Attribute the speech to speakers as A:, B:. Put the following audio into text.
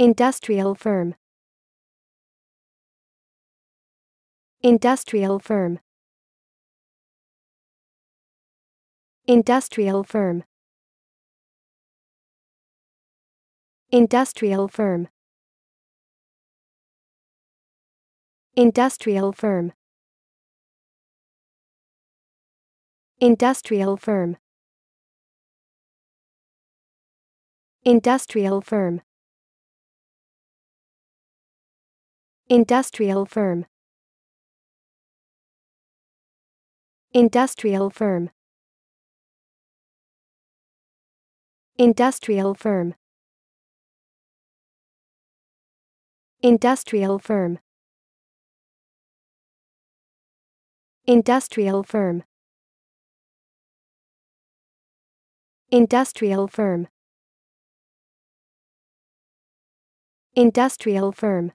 A: Industrial firm. Industrial firm. Industrial firm. Industrial firm. Industrial firm. Industrial firm. Industrial firm. Industrial firm. Industrial firm. Industrial firm. Industrial firm. Industrial firm. Industrial firm. Industrial firm.